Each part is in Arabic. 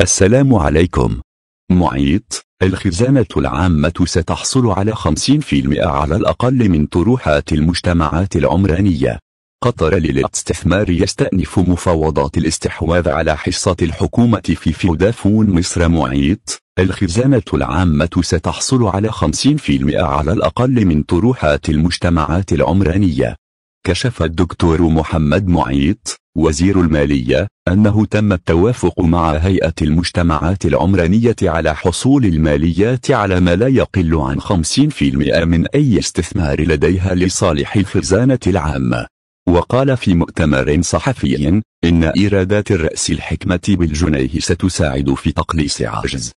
السلام عليكم معيط الخزانة العامة ستحصل على 50% على الأقل من طروحات المجتمعات العمرانية قطر للاستثمار يستأنف مفاوضات الاستحواذ على حصة الحكومة في فودافون مصر معيط الخزانة العامة ستحصل على 50% على الأقل من طروحات المجتمعات العمرانية كشف الدكتور محمد معيط وزير المالية أنه تم التوافق مع هيئة المجتمعات العمرانية على حصول الماليات على ما لا يقل عن 50% من أي استثمار لديها لصالح الخزانة العامة وقال في مؤتمر صحفي إن إيرادات الرأس الحكمة بالجنيه ستساعد في تقليص عجز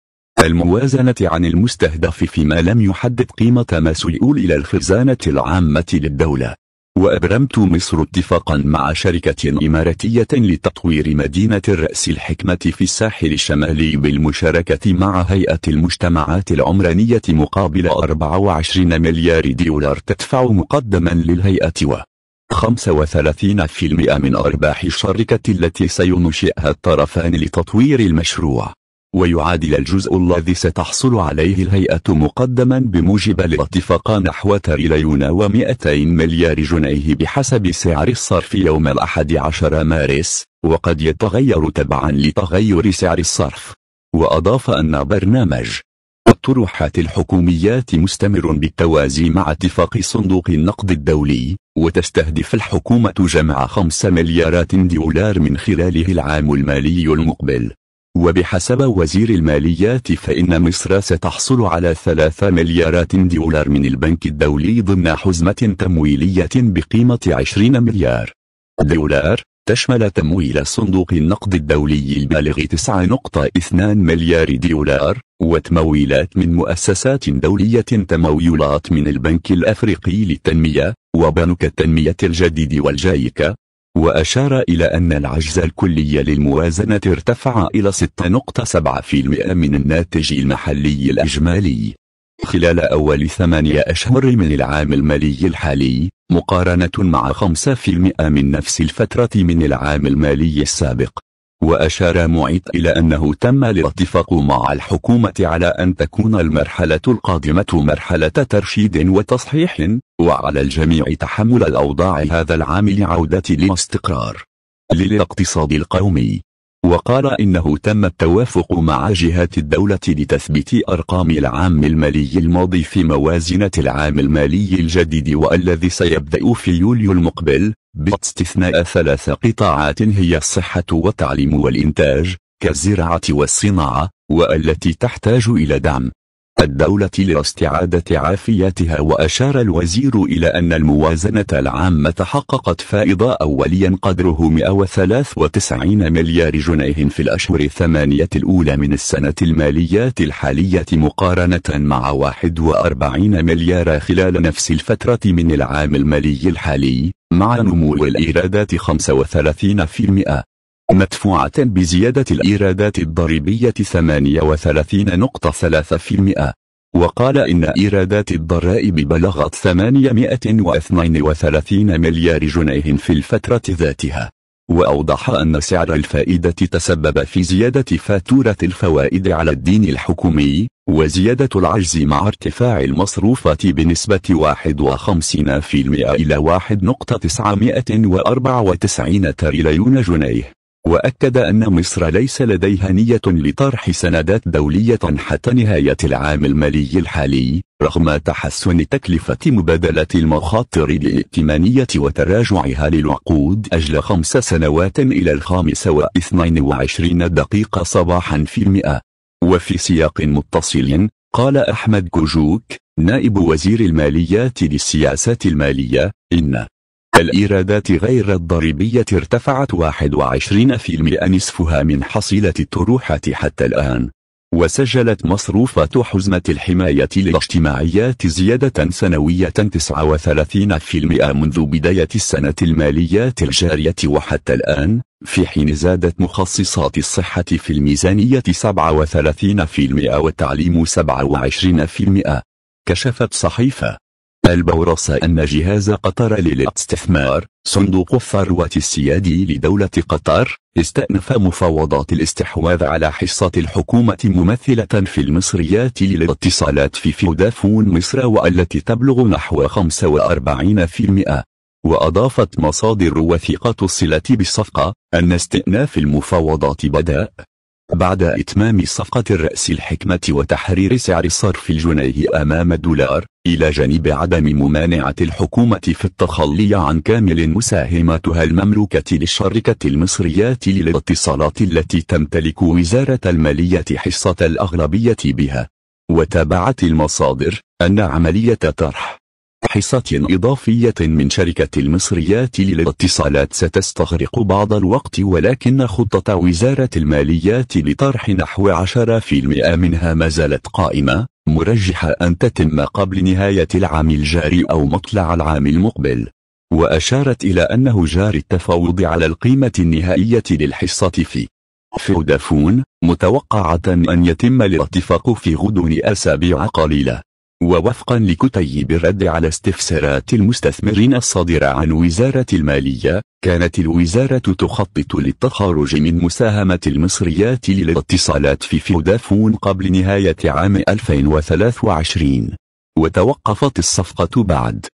الموازنة عن المستهدف فيما لم يحدد قيمة ما سيؤول إلى الخزانة العامة للدولة وأبرمت مصر اتفاقا مع شركة إماراتية لتطوير مدينة الرأس الحكمة في الساحل الشمالي بالمشاركة مع هيئة المجتمعات العمرانية مقابل 24 مليار دولار تدفع مقدما للهيئة و 35% من أرباح الشركة التي سينشئها الطرفان لتطوير المشروع ويعادل الجزء الذي ستحصل عليه الهيئة مقدما بموجب الاتفاق نحو تريليون و200 مليار جنيه بحسب سعر الصرف يوم الأحد عشر مارس وقد يتغير تبعا لتغير سعر الصرف وأضاف أن برنامج الطروحات الحكوميات مستمر بالتوازي مع اتفاق صندوق النقد الدولي وتستهدف الحكومة جمع 5 مليارات دولار من خلاله العام المالي المقبل وبحسب وزير الماليات فإن مصر ستحصل على 3 مليارات دولار من البنك الدولي ضمن حزمة تمويلية بقيمة 20 مليار دولار تشمل تمويل صندوق النقد الدولي البالغ 9.2 مليار دولار وتمويلات من مؤسسات دولية تمويلات من البنك الأفريقي للتنمية وبنك التنمية الجديد والجايكا وأشار إلى أن العجز الكلي للموازنة ارتفع إلى 6.7% من الناتج المحلي الإجمالي خلال أول ثمانية أشهر من العام المالي الحالي مقارنة مع 5% من نفس الفترة من العام المالي السابق وأشار معيط إلى أنه تم الاتفاق مع الحكومة على أن تكون المرحلة القادمة مرحلة ترشيد وتصحيح وعلى الجميع تحمل الأوضاع هذا العام لعودة الاستقرار للاقتصاد القومي وقال إنه تم التوافق مع جهات الدولة لتثبيت أرقام العام المالي الماضي في موازنة العام المالي الجديد والذي سيبدأ في يوليو المقبل باستثناء ثلاث قطاعات هي الصحة والتعليم والإنتاج كالزراعة والصناعة والتي تحتاج إلى دعم الدولة لاستعادة عافيتها وأشار الوزير إلى أن الموازنة العامة حققت فائض أوليا قدره 193 مليار جنيه في الأشهر الثمانية الأولى من السنة المالية الحالية مقارنة مع 41 مليار خلال نفس الفترة من العام المالي الحالي مع نمو الإيرادات 35% مدفوعة بزيادة الإيرادات الضريبية 38.3% وقال إن إيرادات الضرائب بلغت 832 مليار جنيه في الفترة ذاتها وأوضح أن سعر الفائدة تسبب في زيادة فاتورة الفوائد على الدين الحكومي وزيادة العجز مع ارتفاع المصروفات بنسبة 51% إلى 1.994 تريليون جنيه وأكد أن مصر ليس لديها نية لطرح سندات دولية حتى نهاية العام المالي الحالي رغم تحسن تكلفة مبادلة المخاطر الائتمانية وتراجعها للعقود أجل خمس سنوات إلى الخامس واثنين وعشرين دقيقة صباحا في المئة وفي سياق متصل قال أحمد كوجوك نائب وزير الماليات للسياسات المالية إن الإيرادات غير الضريبية ارتفعت 21% نصفها من حصيلة الطروحة حتى الآن وسجلت مصروفات حزمة الحماية الاجتماعيات زيادة سنوية 39% منذ بداية السنة الماليات الجارية وحتى الآن في حين زادت مخصصات الصحة في الميزانية 37% والتعليم 27% كشفت صحيفة البورصة أن جهاز قطر للاستثمار صندوق الثروة السيادي لدولة قطر استأنف مفاوضات الاستحواذ على حصة الحكومة ممثلة في المصريات للاتصالات في فودافون مصر والتي تبلغ نحو 45% وأضافت مصادر وثيقة الصلة بالصفقة أن استئناف المفاوضات بدأ بعد إتمام صفقة الرأس الحكمة وتحرير سعر صرف الجنيه أمام الدولار إلى جانب عدم ممانعة الحكومة في التخلي عن كامل مساهماتها المملوكة للشركة المصرية للاتصالات التي تمتلك وزارة المالية حصة الأغلبية بها وتابعت المصادر أن عملية طرح حصة إضافية من شركة المصريات للاتصالات ستستغرق بعض الوقت ولكن خطة وزارة الماليات لطرح نحو 10% منها ما زالت قائمة مرجحة أن تتم قبل نهاية العام الجاري أو مطلع العام المقبل وأشارت إلى أنه جاري التفاوض على القيمة النهائية للحصة في فودافون متوقعة أن يتم الاتفاق في غضون أسابيع قليلة ووفقا لكتيب الرد على استفسارات المستثمرين الصادرة عن وزارة المالية كانت الوزارة تخطط للتخارج من مساهمة المصريات للاتصالات في فودافون قبل نهاية عام 2023 وتوقفت الصفقة بعد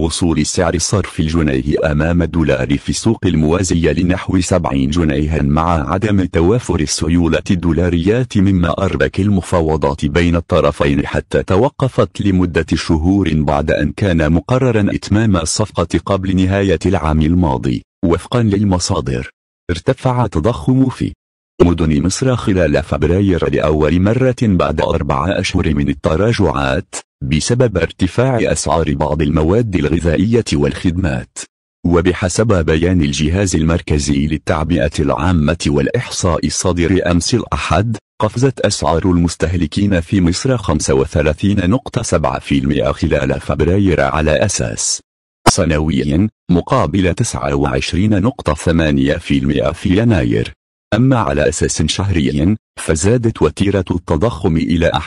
وصول سعر صرف الجنيه أمام الدولار في السوق الموازية لنحو 70 جنيها مع عدم توافر السيولة الدولاريات مما أربك المفاوضات بين الطرفين حتى توقفت لمدة شهور بعد أن كان مقررا إتمام الصفقة قبل نهاية العام الماضي وفقا للمصادر ارتفع التضخم في مدن مصر خلال فبراير لأول مرة بعد أربع أشهر من التراجعات بسبب ارتفاع أسعار بعض المواد الغذائية والخدمات وبحسب بيان الجهاز المركزي للتعبئة العامة والإحصاء الصادر أمس الأحد قفزت أسعار المستهلكين في مصر 35.7% خلال فبراير على أساس سنويا مقابل 29.8% في يناير أما على أساس شهريا فزادت وتيرة التضخم إلى 11.4%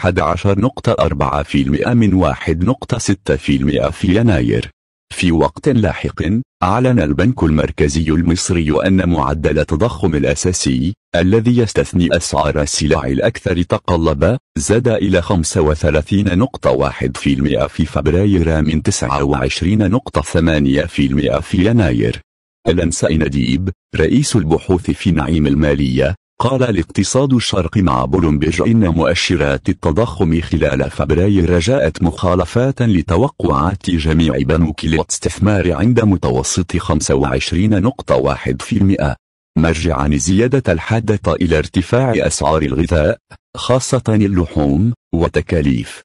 من 1.6% في يناير في وقت لاحق أعلن البنك المركزي المصري أن معدل التضخم الأساسي الذي يستثني أسعار السلع الأكثر تقلبا، زاد إلى 35.1% في فبراير من 29.8% في يناير ألان سينديب رئيس البحوث في نعيم المالية قال الاقتصاد الشرقي مع بولنبرج إن مؤشرات التضخم خلال فبراير جاءت مخالفات لتوقعات جميع بنوك الاستثمار عند متوسط 25.1% مرجعا الزيادة الحادة إلى ارتفاع أسعار الغذاء خاصة اللحوم وتكاليف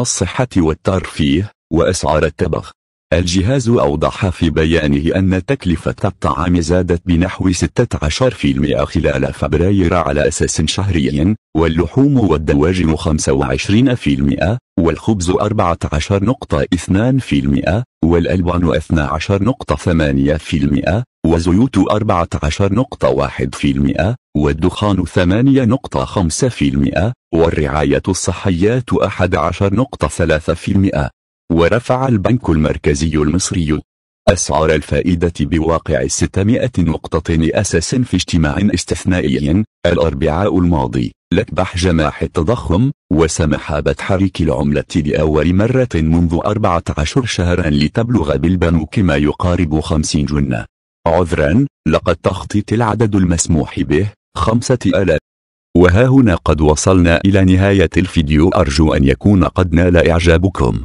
الصحة والترفيه وأسعار التبغ الجهاز أوضح في بيانه أن تكلفة الطعام زادت بنحو 16% خلال فبراير على أساس شهري واللحوم والدواجن 25% والخبز 14.2% والألبان 12.8% وزيوت 14.1% والدخان 8.5% والرعاية الصحية 11.3% ورفع البنك المركزي المصري أسعار الفائدة بواقع 600 نقطة أساس في اجتماع استثنائي الأربعاء الماضي لكبح جماح التضخم وسمح بتحريك العملة لأول مرة منذ 14 شهرا لتبلغ بالبنوك ما يقارب 50 جنة عذرا لقد تخطيت العدد المسموح به 5000 وها هنا قد وصلنا إلى نهاية الفيديو أرجو أن يكون قد نال إعجابكم